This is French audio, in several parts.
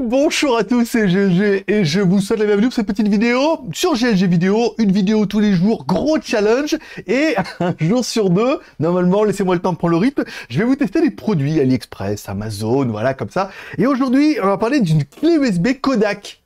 Bonjour à tous, c'est GLG et je vous souhaite la bienvenue pour cette petite vidéo sur GLG Vidéo, une vidéo tous les jours, gros challenge et un jour sur deux, normalement laissez-moi le temps de prendre le rythme, je vais vous tester les produits AliExpress, Amazon, voilà comme ça. Et aujourd'hui, on va parler d'une clé USB Kodak.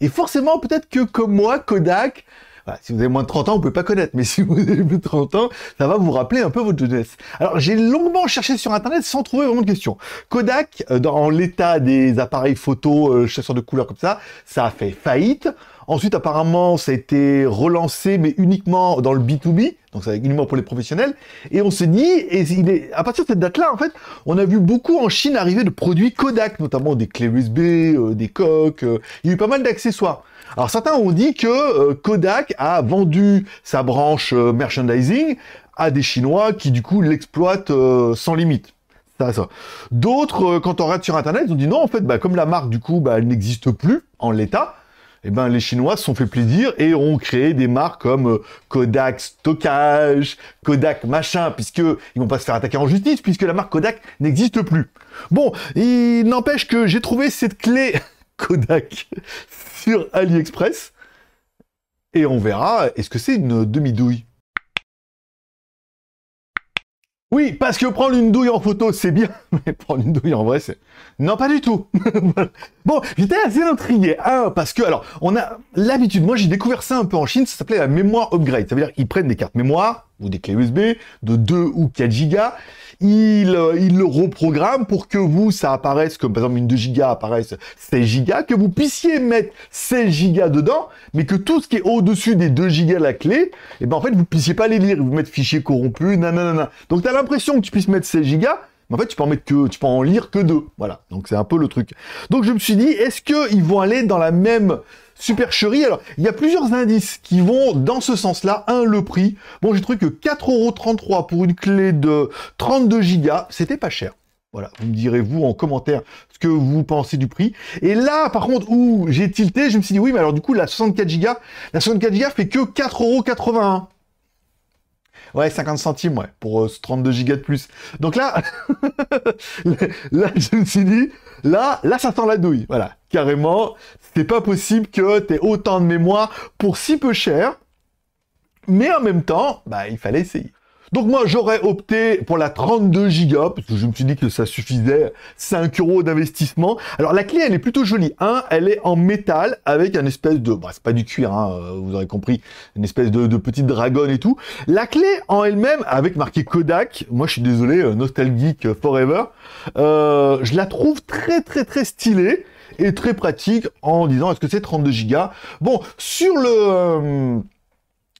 Et forcément, peut-être que comme moi, Kodak, bah, si vous avez moins de 30 ans, vous pouvez pas connaître, mais si vous avez plus de 30 ans, ça va vous rappeler un peu votre jeunesse. Alors, j'ai longuement cherché sur Internet sans trouver vraiment de question. Kodak, euh, dans l'état des appareils photo, euh, chasseurs de couleurs comme ça, ça a fait faillite. Ensuite, apparemment, ça a été relancé, mais uniquement dans le B2B donc c'est uniquement pour les professionnels. Et on s'est dit, et il est, à partir de cette date-là, en fait, on a vu beaucoup en Chine arriver de produits Kodak, notamment des clés USB, euh, des coques, euh, il y a eu pas mal d'accessoires. Alors certains ont dit que euh, Kodak a vendu sa branche merchandising à des Chinois qui du coup l'exploitent sans limite. Ça, ça. D'autres, quand on regarde sur Internet, ils ont dit non, en fait, bah, comme la marque, du coup, bah, elle n'existe plus en l'état, eh ben, les Chinois se sont fait plaisir et ont créé des marques comme euh, Kodak Stockage, Kodak machin, puisque ils vont pas se faire attaquer en justice, puisque la marque Kodak n'existe plus. Bon, il n'empêche que j'ai trouvé cette clé Kodak sur AliExpress et on verra, est-ce que c'est une demi-douille oui, parce que prendre une douille en photo, c'est bien, mais prendre une douille en vrai, c'est... Non, pas du tout. bon, j'étais assez intrigué, hein, parce que, alors, on a l'habitude, moi j'ai découvert ça un peu en Chine, ça s'appelait la mémoire upgrade, ça veut dire qu'ils prennent des cartes mémoire, ou des clés USB de 2 ou 4 gigas. Euh, il, le reprogramme pour que vous, ça apparaisse comme par exemple une 2 gigas apparaisse 16 gigas, que vous puissiez mettre 16 gigas dedans, mais que tout ce qui est au-dessus des 2 gigas la clé, et eh ben en fait vous puissiez pas les lire, vous mettre fichier corrompu, nanana. Donc tu as l'impression que tu puisses mettre 16 gigas, mais en fait, tu peux en mettre que, tu peux en lire que deux. Voilà. Donc c'est un peu le truc. Donc je me suis dit, est-ce qu'ils vont aller dans la même supercherie Alors, il y a plusieurs indices qui vont dans ce sens-là. Un, le prix. Bon, j'ai trouvé que 4,33€ pour une clé de 32 Go, c'était pas cher. Voilà, vous me direz vous en commentaire ce que vous pensez du prix. Et là, par contre, où j'ai tilté, je me suis dit oui, mais alors du coup, la 64 Go, la 64 Go fait que 4,81€. Ouais, 50 centimes, ouais, pour 32 euh, gigas de plus. Donc là, là, je me suis dit, là, là, ça sent la douille. Voilà, carrément, c'est pas possible que t'aies autant de mémoire pour si peu cher. Mais en même temps, bah, il fallait essayer. Donc moi, j'aurais opté pour la 32 Go, parce que je me suis dit que ça suffisait 5 euros d'investissement. Alors la clé, elle est plutôt jolie. Hein. elle est en métal avec un espèce de... Bah, c'est pas du cuir, hein, euh, vous aurez compris, une espèce de, petite dragonne et tout. La clé en elle-même, avec marqué Kodak, moi je suis désolé, euh, nostalgique euh, forever, je la trouve très très très stylée et très pratique en disant est-ce que c'est 32 Go Bon, sur le...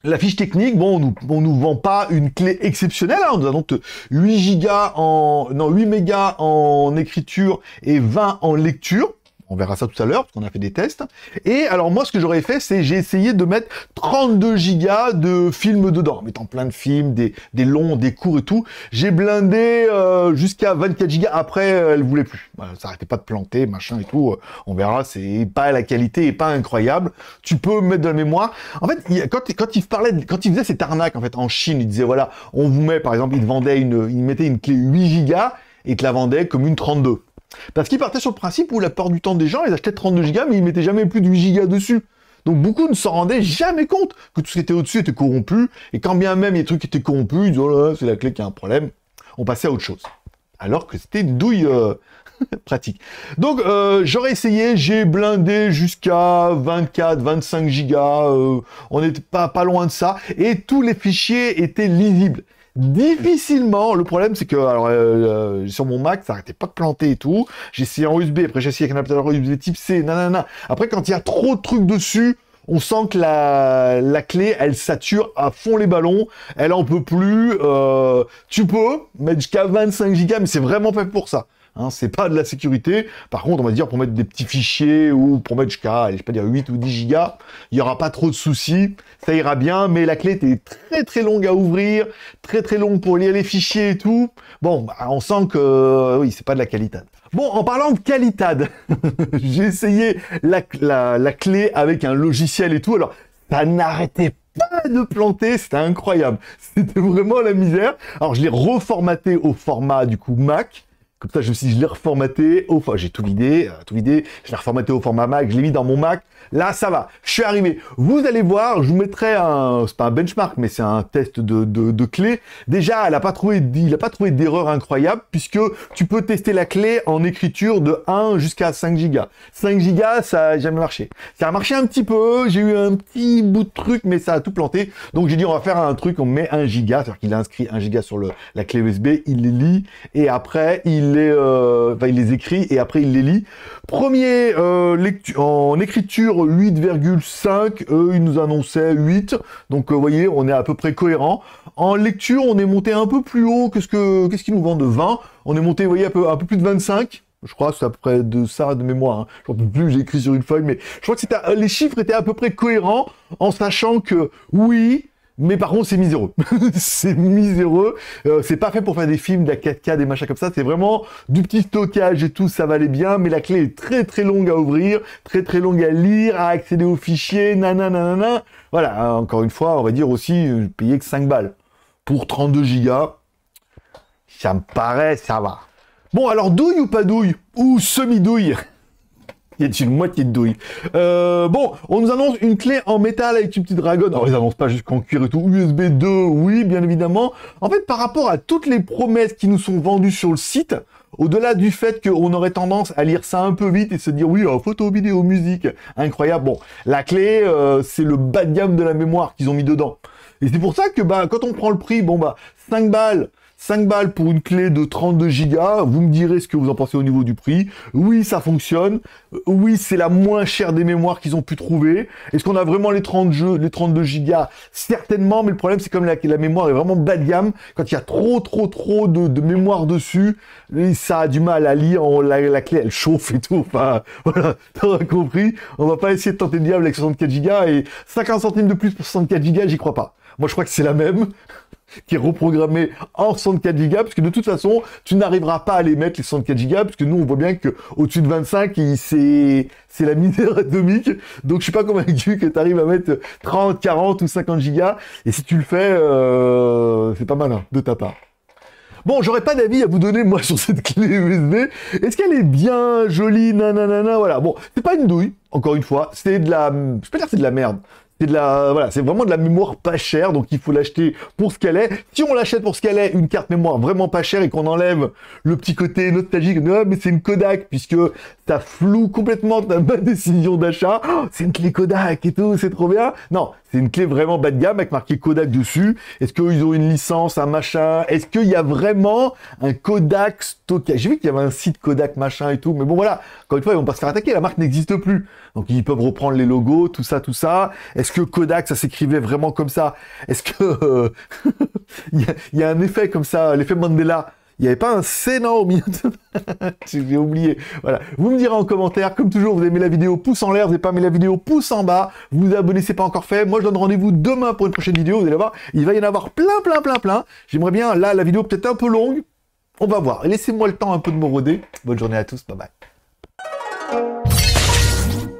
La fiche technique, bon, on nous, on nous vend pas une clé exceptionnelle. Hein. Nous avons 8 gigas en, non, 8 mégas en écriture et 20 en lecture on verra ça tout à l'heure, parce qu'on a fait des tests. Et alors moi, ce que j'aurais fait, c'est j'ai essayé de mettre 32 gigas de films dedans, en mettant plein de films, des, des longs, des courts et tout. J'ai blindé euh, jusqu'à 24 gigas. Après, elle voulait plus. ça arrêtait pas de planter, machin et tout. Euh, on verra, c'est pas la qualité, est pas incroyable. Tu peux mettre de la mémoire. En fait, quand, quand il parlait, quand il faisait cette arnaque en fait en Chine, il disait voilà, on vous met par exemple, il vendait une, il mettait une clé 8 gigas et te la vendait comme une 32. Parce qu'ils partaient sur le principe où la peur du temps des gens, ils achetaient 32 go mais ils mettaient jamais plus de 8 go dessus. Donc beaucoup ne s'en rendaient jamais compte que tout ce qui était au-dessus était corrompu, et quand bien même les trucs étaient corrompus, ils disaient oh là, c'est la clé qui a un problème, on passait à autre chose. Alors que c'était une douille euh, pratique. Donc euh, j'aurais essayé, j'ai blindé jusqu'à 24, 25 gigas, euh, on n'était pas loin de ça, et tous les fichiers étaient lisibles difficilement. Le problème, c'est que alors, euh, euh, sur mon Mac, ça arrêtait pas de planter et tout. J'ai essayé en USB, après j'ai essayé avec un adaptateur USB type C, nanana. Après, quand il y a trop de trucs dessus, on sent que la, la clé, elle sature à fond les ballons, elle en peut plus. Euh, tu peux mettre jusqu'à 25 go mais c'est vraiment fait pour ça. Hein, c'est pas de la sécurité. Par contre, on va dire pour mettre des petits fichiers ou pour mettre jusqu'à, je sais pas dire 8 ou 10 gigas, il n'y aura pas trop de soucis. Ça ira bien, mais la clé était très très longue à ouvrir, très très longue pour lire les fichiers et tout. Bon, bah, on sent que euh, oui, c'est pas de la qualité. Bon, en parlant de qualité, j'ai essayé la, la, clé avec un logiciel et tout. Alors, ça n'arrêtait pas de planter, c'était incroyable. C'était vraiment la misère. Alors je l'ai reformaté au format du coup Mac. Comme ça, je me suis dit, je l'ai reformaté J'ai tout vidé, euh, tout vidé. Je l'ai reformaté au format Mac, je l'ai mis dans mon Mac. Là, ça va. Je suis arrivé. Vous allez voir, je vous mettrai un... C'est pas un benchmark, mais c'est un test de, de, clé. Déjà, elle a pas trouvé, il n'a pas trouvé d'erreur incroyable, puisque tu peux tester la clé en écriture de 1 jusqu'à 5 gigas. 5 gigas, ça a jamais marché. Ça a marché un petit peu, j'ai eu un petit bout de truc, mais ça a tout planté. Donc j'ai dit, on va faire un truc, on met 1 giga, c'est-à-dire qu'il a inscrit 1 giga sur le, la clé USB, il les lit, et après, il les, euh, il les écrit et après il les lit. Premier euh, lecture en écriture 8,5, eux ils nous annonçait 8, donc vous euh, voyez on est à peu près cohérent. En lecture on est monté un peu plus haut que ce que qu'est-ce qu'ils nous vendent de 20, on est monté vous voyez un peu, un peu plus de 25. Je crois que c'est à peu près de ça de mémoire. Hein. je ne plus, j'ai écrit sur une feuille, mais je crois que c'était les chiffres étaient à peu près cohérents en sachant que oui, mais par contre, c'est miséreux. c'est miséreux. Euh, c'est pas fait pour faire des films, de la 4K, des machins comme ça. C'est vraiment du petit stockage et tout, ça valait bien. Mais la clé est très très longue à ouvrir, très très longue à lire, à accéder aux fichiers, nanana. Voilà, hein, encore une fois, on va dire aussi, euh, payer que 5 balles. Pour 32 gigas, ça me paraît, ça va. Bon, alors douille ou pas douille Ou semi-douille il y a une moitié de douille. Euh, bon, on nous annonce une clé en métal avec une petite dragonne. Alors, ils annoncent pas jusqu'en cuir et tout. USB 2, oui, bien évidemment. En fait, par rapport à toutes les promesses qui nous sont vendues sur le site, au-delà du fait qu'on aurait tendance à lire ça un peu vite et se dire oui, oh, photo, vidéo, musique, incroyable. Bon, la clé, euh, c'est le bas de gamme de la mémoire qu'ils ont mis dedans. Et c'est pour ça que bah, quand on prend le prix, bon bah 5 balles, 5 balles pour une clé de 32 gigas, vous me direz ce que vous en pensez au niveau du prix. Oui, ça fonctionne. Euh, oui, c'est la moins chère des mémoires qu'ils ont pu trouver. Est-ce qu'on a vraiment les 30 jeux, les 32 gigas Certainement, mais le problème, c'est comme la, la, mémoire est vraiment bas de gamme, quand il y a trop, trop, trop de, mémoire dessus, ça a du mal à lire, la, clé, elle chauffe et tout. Enfin, voilà, t'auras compris. On va pas essayer de tenter le diable avec 64 gigas et 50 centimes de plus pour 64 gigas, j'y crois pas. Moi, je crois que c'est la même qui est reprogrammé en 64 gigas, parce que de toute façon, tu n'arriveras pas à les mettre les 64 gigas, parce que nous, on voit bien que au-dessus de 25, c'est c'est la misère atomique. Donc, je suis pas convaincu que tu arrives à mettre 30, 40 ou 50 gigas. Et si tu le fais, euh, c'est pas malin de ta part. Bon, j'aurais pas d'avis à vous donner, moi, sur cette clé USB. Est-ce qu'elle est bien jolie Nanana, voilà. Bon, c'est pas une douille, encore une fois. C'est de la... Je peux dire c'est de la merde. C'est de la, voilà, c'est vraiment de la mémoire pas chère, donc il faut l'acheter pour ce qu'elle est. Si on l'achète pour ce qu'elle est, une carte mémoire vraiment pas chère et qu'on enlève le petit côté nostalgique, non, ah, mais c'est une Kodak, puisque ça floue complètement ta décision d'achat. Oh, c'est une clé Kodak et tout, c'est trop bien. Non, c'est une clé vraiment bas de gamme avec marqué Kodak dessus. Est-ce qu'ils ont une licence, un machin Est-ce qu'il y a vraiment un Kodak stockage J'ai vu qu'il y avait un site Kodak machin et tout, mais bon voilà. Quand une fois, ils vont pas se faire attaquer. La marque n'existe plus. Donc ils peuvent reprendre les logos, tout ça, tout ça. Est-ce que Kodak, ça s'écrivait vraiment comme ça Est-ce que euh, il y, a un effet comme ça, l'effet Mandela il n'y avait pas un Sénat au milieu de... J'ai oublié. Voilà. Vous me direz en commentaire, comme toujours, vous aimez la vidéo, pouce en l'air. Vous n'avez pas aimé la vidéo, pouce en bas. Vous vous abonnez, c'est pas encore fait. Moi, je donne rendez-vous demain pour une prochaine vidéo. Vous allez voir, il va y en avoir plein, plein, plein, plein. J'aimerais bien, là, la vidéo peut-être un peu longue. On va voir. Laissez-moi le temps un peu de me roder. Bonne journée à tous. Bye bye.